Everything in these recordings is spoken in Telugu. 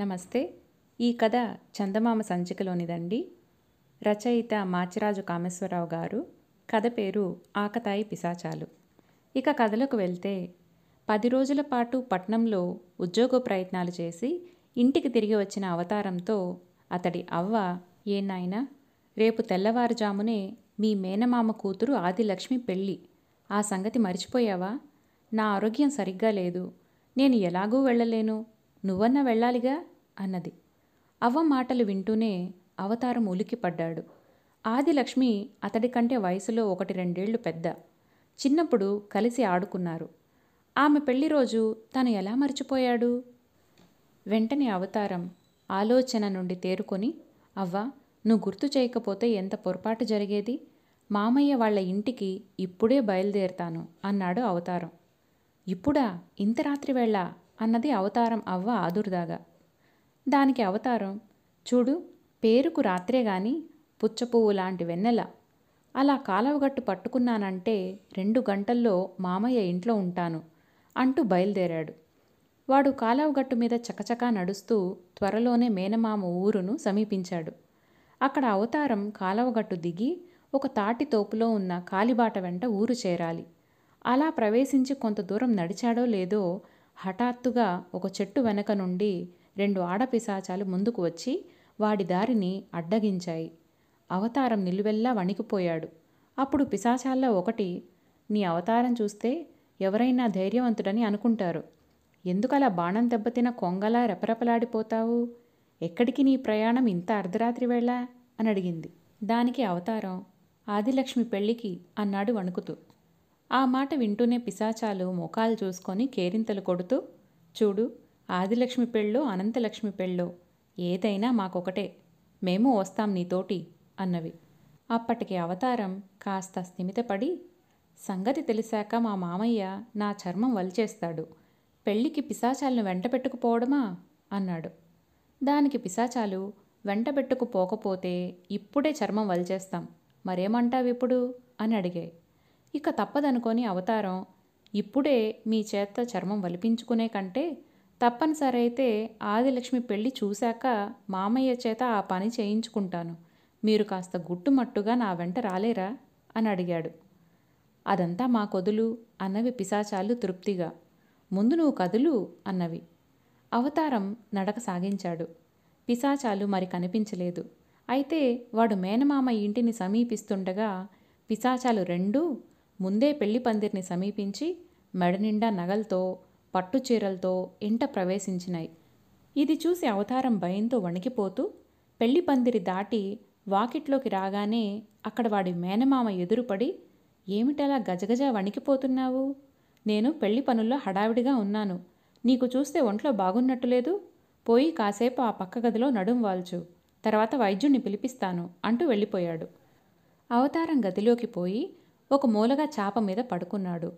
నమస్తే ఈ కథ చందమామ సంచికలోనిదండి రచయిత మాచిరాజు కామేశ్వరరావు గారు కథ పేరు ఆకతాయి పిశాచాలు ఇక కథలకు వెళ్తే పది రోజుల పాటు పట్నంలో ఉద్యోగ ప్రయత్నాలు చేసి ఇంటికి తిరిగి వచ్చిన అవతారంతో అతడి అవ్వ ఏనాయన రేపు తెల్లవారుజామునే మీ మేనమామ కూతురు ఆదిలక్ష్మి పెళ్ళి ఆ సంగతి మర్చిపోయావా నా ఆరోగ్యం సరిగ్గా లేదు నేను ఎలాగూ వెళ్ళలేను నువ్వన్నా వెళ్ళాలిగా అన్నది అవ్వ మాటలు వింటూనే అవతారం ఉలికిపడ్డాడు ఆదిలక్ష్మి అతడి కంటే వయసులో ఒకటి రెండేళ్లు పెద్ద చిన్నప్పుడు కలిసి ఆడుకున్నారు ఆమె పెళ్లి రోజు తను ఎలా మర్చిపోయాడు వెంటనే అవతారం ఆలోచన నుండి తేరుకొని అవ్వ నువ్వు గుర్తు చేయకపోతే ఎంత పొరపాటు జరిగేది మామయ్య వాళ్ళ ఇంటికి ఇప్పుడే బయలుదేరుతాను అన్నాడు అవతారం ఇప్పుడా ఇంత రాత్రి వేళ అన్నది అవతారం అవ్వ ఆదురుదాగా దానికి అవతారం చూడు పేరుకు రాత్రే గాని పుచ్చపువ్వు లాంటి వెన్నెల అలా కాలవగట్టు పట్టుకున్నానంటే రెండు గంటల్లో మామయ్య ఇంట్లో ఉంటాను అంటూ బయలుదేరాడు వాడు కాలవగట్టు మీద చకచకా నడుస్తూ త్వరలోనే మేనమామ ఊరును సమీపించాడు అక్కడ అవతారం కాలవగట్టు దిగి ఒక తాటి తోపులో ఉన్న కాలిబాట వెంట ఊరు చేరాలి అలా ప్రవేశించి కొంత దూరం నడిచాడో లేదో హఠాత్తుగా ఒక చెట్టు వెనక నుండి రెండు ఆడపిశాచాలు ముందుకు వచ్చి వాడి దారిని అడ్డగించాయి అవతారం నిలువెల్లా వణికిపోయాడు అప్పుడు పిశాచాల్లో ఒకటి నీ అవతారం చూస్తే ఎవరైనా ధైర్యవంతుడని అనుకుంటారు ఎందుకలా బాణం దెబ్బతిన కొంగలా రెపరెపలాడిపోతావు ఎక్కడికి నీ ప్రయాణం ఇంత అర్ధరాత్రి వేళ అని అడిగింది దానికి అవతారం ఆదిలక్ష్మి పెళ్ళికి అన్నాడు వణుకుతూ ఆ మాట వింటూనే పిశాచాలు ముఖాలు చూసుకొని కేరింతలు కొడుతూ చూడు ఆదిలక్ష్మి పెళ్ళో అనంతలక్ష్మి పెళ్ళో ఏదైనా మాకొకటే మేము వస్తాం నీతోటి అన్నవి అప్పటికి అవతారం కాస్త స్థిమితపడి సంగతి తెలిసాక మా మామయ్య నా చర్మం వలిచేస్తాడు పెళ్ళికి పిశాచాలను వెంటబెట్టుకుపోవడమా అన్నాడు దానికి పిశాచాలు వెంటబెట్టుకుపోకపోతే ఇప్పుడే చర్మం వలిచేస్తాం మరేమంటావు ఇప్పుడు అని అడిగాయి ఇక తప్పదనుకొని అవతారం ఇప్పుడే మీ చేత చర్మం వలిపించుకునే కంటే తప్పనిసరి అయితే ఆదిలక్ష్మి పెళ్ళి చూశాక మామయ్య చేత ఆ పని చేయించుకుంటాను మీరు కాస్త గుట్టుమట్టుగా నా వెంట రాలేరా అని అడిగాడు అదంతా మా కొదులు అన్నవి పిశాచాలు తృప్తిగా ముందు నువ్వు కదులు అన్నవి అవతారం నడక సాగించాడు పిశాచాలు మరి కనిపించలేదు అయితే వాడు మేనమామ ఇంటిని సమీపిస్తుండగా పిశాచాలు రెండూ ముందే పెళ్లి పందిరిని సమీపించి మెడనిండా నగలతో పట్టుచీరలతో ఇంట ప్రవేశించినాయి ఇది చూసి అవతారం భయంతో వణికిపోతూ పెళ్లి పందిరి దాటి వాకిట్లోకి రాగానే అక్కడ వాడి మేనమామ ఎదురుపడి ఏమిటలా గజగజ వణికిపోతున్నావు నేను పెళ్లి పనుల్లో హడావిడిగా ఉన్నాను నీకు చూస్తే ఒంట్లో బాగున్నట్టు లేదు పోయి కాసేపు ఆ పక్క గదిలో నడుం వాల్చు తర్వాత వైద్యుణ్ణి పిలిపిస్తాను అంటూ వెళ్ళిపోయాడు అవతారం గదిలోకి పోయి ఒక మూలగా చాప మీద పడుకున్నాడు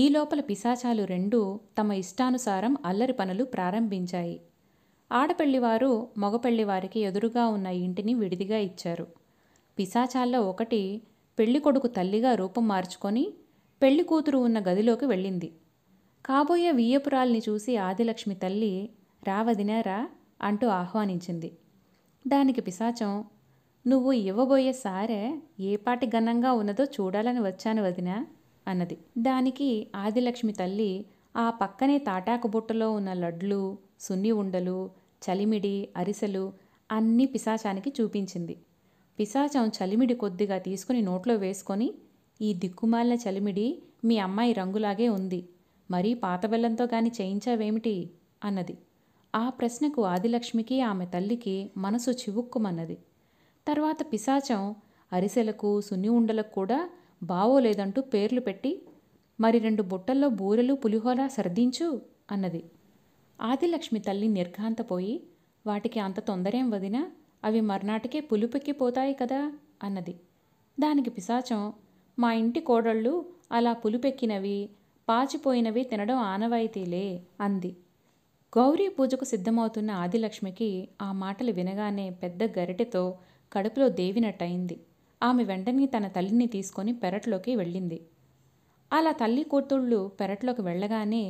ఈ లోపల పిశాచాలు రెండూ తమ ఇష్టానుసారం అల్లరి పనులు ప్రారంభించాయి ఆడపల్లివారు మగపెళ్లివారికి ఎదురుగా ఉన్న ఇంటిని విడిదిగా ఇచ్చారు పిశాచాల్లో ఒకటి పెళ్లి కొడుకు తల్లిగా రూపం మార్చుకొని పెళ్లి కూతురు ఉన్న గదిలోకి వెళ్ళింది కాబోయే వియ్యపురాల్ని చూసి ఆదిలక్ష్మి తల్లి రావదినారా అంటూ ఆహ్వానించింది దానికి పిశాచం నువ్వు ఇవ్వబోయే సారే ఏ పాటి ఘనంగా ఉన్నదో చూడాలని వచ్చాను వదినా అన్నది దానికి ఆదిలక్ష్మి తల్లి ఆ పక్కనే తాటాకు బుట్టలో ఉన్న లడ్లు సున్ని ఉండలు చలిమిడి అరిసెలు అన్నీ పిశాచానికి చూపించింది పిశాచం చలిమిడి కొద్దిగా తీసుకుని నోట్లో వేసుకొని ఈ దిక్కుమాలిన చలిమిడి మీ అమ్మాయి రంగులాగే ఉంది మరీ పాత బెల్లంతో చేయించావేమిటి అన్నది ఆ ప్రశ్నకు ఆదిలక్ష్మికి ఆమె తల్లికి మనసు చివుక్కుమన్నది తర్వాత పిశాచం అరిసెలకు సున్ని ఉండలకు కూడా బావోలేదంటూ పేర్లు పెట్టి మరి రెండు బుట్టల్లో బూరెలు పులిహోర సర్దించు అన్నది ఆదిలక్ష్మి తల్లి నిర్ఘాంతపోయి వాటికి అంత తొందరేం వదినా అవి మర్నాటికే పులుపెక్కిపోతాయి కదా అన్నది దానికి పిశాచం మా ఇంటి కోడళ్ళు అలా పులుపెక్కినవి పాచిపోయినవి తినడం ఆనవాయితీలే అంది గౌరీ పూజకు సిద్ధమవుతున్న ఆదిలక్ష్మికి ఆ మాటలు వినగానే పెద్ద గరిటెతో కడుపులో దేవినట్టయింది ఆమె వెంటనే తన తల్లిని తీసుకొని పెరట్లోకి వెళ్ళింది అలా తల్లి కూతుళ్ళు పెరట్లోకి వెళ్ళగానే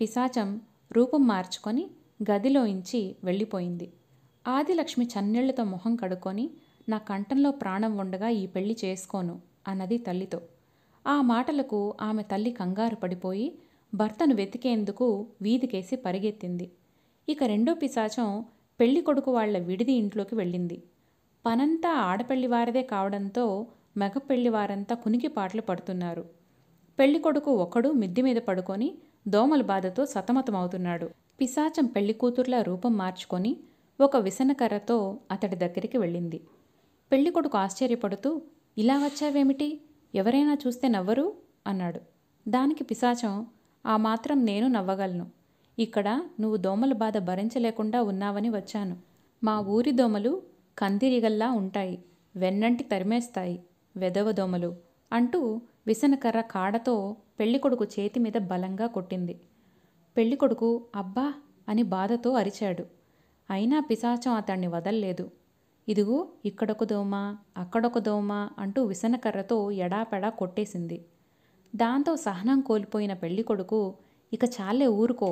పిశాచం రూపం మార్చుకొని గదిలోంచి వెళ్ళిపోయింది ఆదిలక్ష్మి చన్నీళ్లతో మొహం కడుక్కొని నా కంఠంలో ప్రాణం ఉండగా ఈ పెళ్లి చేసుకోను అన్నది తల్లితో ఆ మాటలకు ఆమె తల్లి కంగారు పడిపోయి భర్తను వెతికేందుకు వీధికేసి పరిగెత్తింది ఇక రెండో పిశాచం పెళ్లి కొడుకు వాళ్ల విడిది ఇంట్లోకి వెళ్ళింది పనంతా ఆడపల్లివారదే వారిదే కావడంతో మగ పెళ్లివారంతా కునికి పాటలు పడుతున్నారు పెళ్లి కొడుకు ఒకడు మిద్ది మీద పడుకొని దోమల బాధతో సతమతమవుతున్నాడు పిశాచం పెళ్లి కూతుర్లా రూపం మార్చుకొని ఒక విసనకర్రతో అతడి దగ్గరికి వెళ్ళింది పెళ్లి కొడుకు ఆశ్చర్యపడుతూ ఇలా వచ్చావేమిటి ఎవరైనా చూస్తే నవ్వరు అన్నాడు దానికి పిశాచం ఆ మాత్రం నేను నవ్వగలను ఇక్కడ నువ్వు దోమల బాధ భరించలేకుండా ఉన్నావని వచ్చాను మా ఊరి దోమలు కందిరిగల్లా ఉంటాయి వెన్నంటి తరిమేస్తాయి వెదవ దోమలు అంటూ విసనకర్ర కాడతో పెళ్ళికొడుకు చేతి మీద బలంగా కొట్టింది పెళ్ళికొడుకు అబ్బా అని బాధతో అరిచాడు అయినా పిశాచం అతన్ని వదల్లేదు ఇదిగో ఇక్కడొక దోమ అక్కడొక దోమ అంటూ విసనకర్రతో ఎడాపెడా కొట్టేసింది దాంతో సహనం కోల్పోయిన పెళ్ళికొడుకు ఇక చాలే ఊరుకో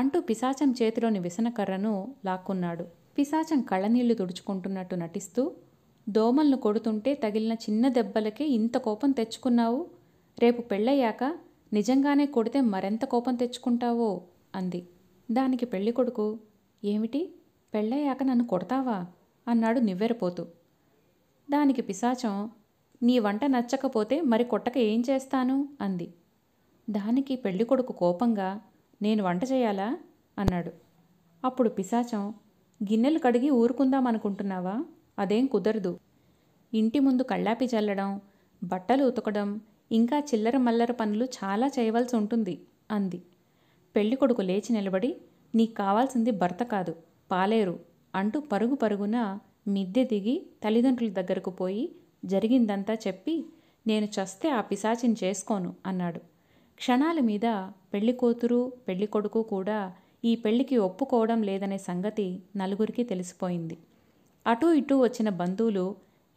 అంటూ పిశాచం చేతిలోని విసనకర్రను లాక్కున్నాడు పిశాచం కళ్ళనీళ్లు తుడుచుకుంటున్నట్టు నటిస్తూ దోమలను కొడుతుంటే తగిలిన చిన్న దెబ్బలకే ఇంత కోపం తెచ్చుకున్నావు రేపు పెళ్ళయ్యాక నిజంగానే కొడితే మరెంత కోపం తెచ్చుకుంటావో అంది దానికి పెళ్ళికొడుకు ఏమిటి పెళ్ళయ్యాక నన్ను కొడతావా అన్నాడు నివ్వెరపోతూ దానికి పిశాచం నీ వంట నచ్చకపోతే మరి కొట్టక ఏం చేస్తాను అంది దానికి పెళ్ళికొడుకు కోపంగా నేను వంట చేయాలా అన్నాడు అప్పుడు పిశాచం గిన్నెలు కడిగి ఊరుకుందామనుకుంటున్నావా అదేం కుదరదు ఇంటి ముందు కళ్ళాపి చల్లడం బట్టలు ఉతకడం ఇంకా చిల్లర మల్లర పనులు చాలా చేయవలసి ఉంటుంది అంది పెళ్ళికొడుకు లేచి నిలబడి నీకు కావాల్సింది భర్త కాదు పాలేరు అంటూ పరుగు పరుగున మిద్దె దిగి తల్లిదండ్రుల దగ్గరకు పోయి జరిగిందంతా చెప్పి నేను చస్తే ఆ పిశాచిని చేసుకోను అన్నాడు క్షణాల మీద పెళ్లి కూతురు పెళ్లి కొడుకు కూడా ఈ పెళ్లికి ఒప్పుకోవడం లేదనే సంగతి నలుగురికి తెలిసిపోయింది అటూ ఇటూ వచ్చిన బంధువులు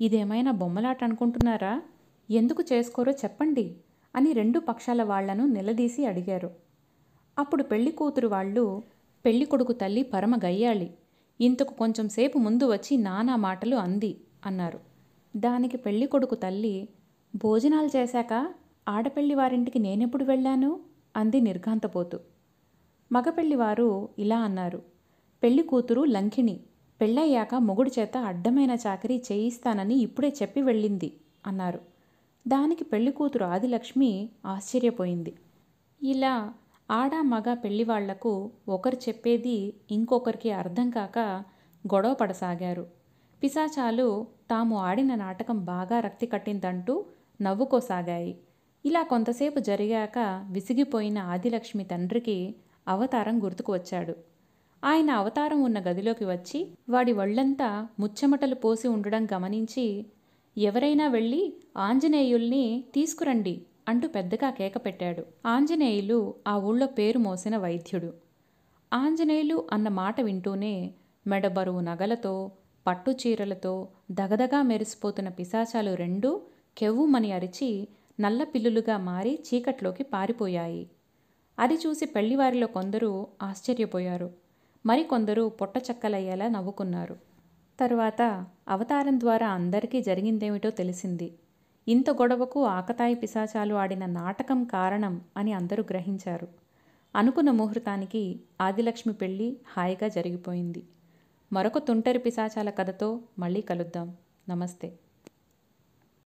ఇదేమైనా బొమ్మలాట అనుకుంటున్నారా ఎందుకు చేసుకోరో చెప్పండి అని రెండు పక్షాల వాళ్లను నిలదీసి అడిగారు అప్పుడు పెళ్లి కూతురు వాళ్ళు పెళ్లి కొడుకు తల్లి పరమ గయ్యాళి ఇంతకు కొంచెం సేపు ముందు వచ్చి నానా మాటలు అంది అన్నారు దానికి పెళ్లి కొడుకు తల్లి భోజనాలు చేశాక ఆడపెళ్లి వారింటికి నేనెప్పుడు వెళ్ళాను అంది నిర్ఘాంతపోతు మగపెళ్లివారు ఇలా అన్నారు పెళ్లి కూతురు లంకిణి పెళ్ళయ్యాక మొగుడు చేత అడ్డమైన చాకరీ చేయిస్తానని ఇప్పుడే చెప్పి వెళ్ళింది అన్నారు దానికి పెళ్లి కూతురు ఆదిలక్ష్మి ఆశ్చర్యపోయింది ఇలా ఆడ మగ పెళ్లివాళ్లకు ఒకరు చెప్పేది ఇంకొకరికి అర్థం కాక గొడవ పడసాగారు పిశాచాలు తాము ఆడిన నాటకం బాగా రక్తి కట్టిందంటూ నవ్వుకోసాగాయి ఇలా కొంతసేపు జరిగాక విసిగిపోయిన ఆదిలక్ష్మి తండ్రికి అవతారం గుర్తుకు వచ్చాడు ఆయన అవతారం ఉన్న గదిలోకి వచ్చి వాడి వళ్ళంతా ముచ్చెమటలు పోసి ఉండడం గమనించి ఎవరైనా వెళ్ళి ఆంజనేయుల్ని తీసుకురండి అంటూ పెద్దగా కేక పెట్టాడు ఆంజనేయులు ఆ ఊళ్ళో పేరు మోసిన వైద్యుడు ఆంజనేయులు అన్న మాట వింటూనే మెడబరువు నగలతో పట్టు చీరలతో దగదగా మెరిసిపోతున్న పిశాచాలు రెండూ కెవ్వుమని అరిచి నల్ల పిల్లులుగా మారి చీకట్లోకి పారిపోయాయి అది చూసి పెళ్లివారిలో కొందరు ఆశ్చర్యపోయారు మరికొందరు పొట్టచక్కలయ్యేలా నవ్వుకున్నారు తరువాత అవతారం ద్వారా అందరికీ జరిగిందేమిటో తెలిసింది ఇంత గొడవకు ఆకతాయి పిశాచాలు ఆడిన నాటకం కారణం అని అందరూ గ్రహించారు అనుకున్న ముహూర్తానికి ఆదిలక్ష్మి పెళ్ళి హాయిగా జరిగిపోయింది మరొక తుంటరి పిశాచాల కథతో మళ్ళీ కలుద్దాం నమస్తే